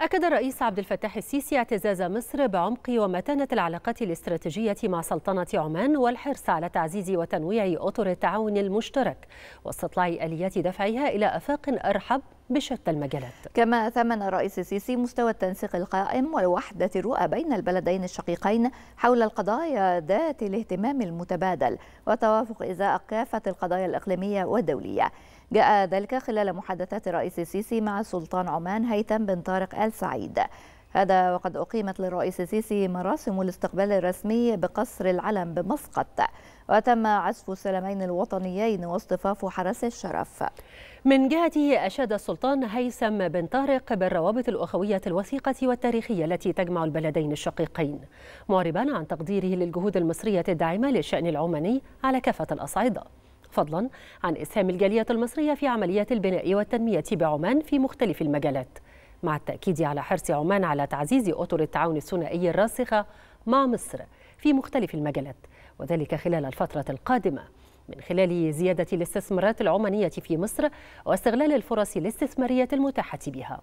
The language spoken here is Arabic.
أكد الرئيس عبد الفتاح السيسي اعتزاز مصر بعمق ومتانة العلاقات الاستراتيجية مع سلطنة عمان والحرص على تعزيز وتنويع أطر التعاون المشترك واستطلاع آليات دفعها إلى أفاق أرحب بشتى المجالات كما ثمن الرئيس السيسي مستوى التنسيق القائم ووحدة الرؤى بين البلدين الشقيقين حول القضايا ذات الاهتمام المتبادل وتوافق إزاء كافة القضايا الإقليمية والدولية جاء ذلك خلال محادثات الرئيس السيسي مع سلطان عمان هيثم بن طارق آل سعيد هذا وقد أقيمت للرئيس السيسي مراسم الاستقبال الرسمي بقصر العلم بمسقط وتم عزف السلمين الوطنيين واصطفاف حرس الشرف من جهته أشاد السلطان هيثم بن طارق بالروابط الأخوية الوثيقة والتاريخية التي تجمع البلدين الشقيقين معربا عن تقديره للجهود المصرية الداعمة للشأن العماني على كافة الأصعدة فضلا عن إسهام الجالية المصرية في عمليات البناء والتنمية بعمان في مختلف المجالات مع التأكيد على حرص عمان على تعزيز أطر التعاون الثنائي الراسخة مع مصر في مختلف المجالات وذلك خلال الفترة القادمة من خلال زيادة الاستثمارات العمانية في مصر واستغلال الفرص الاستثمارية المتاحة بها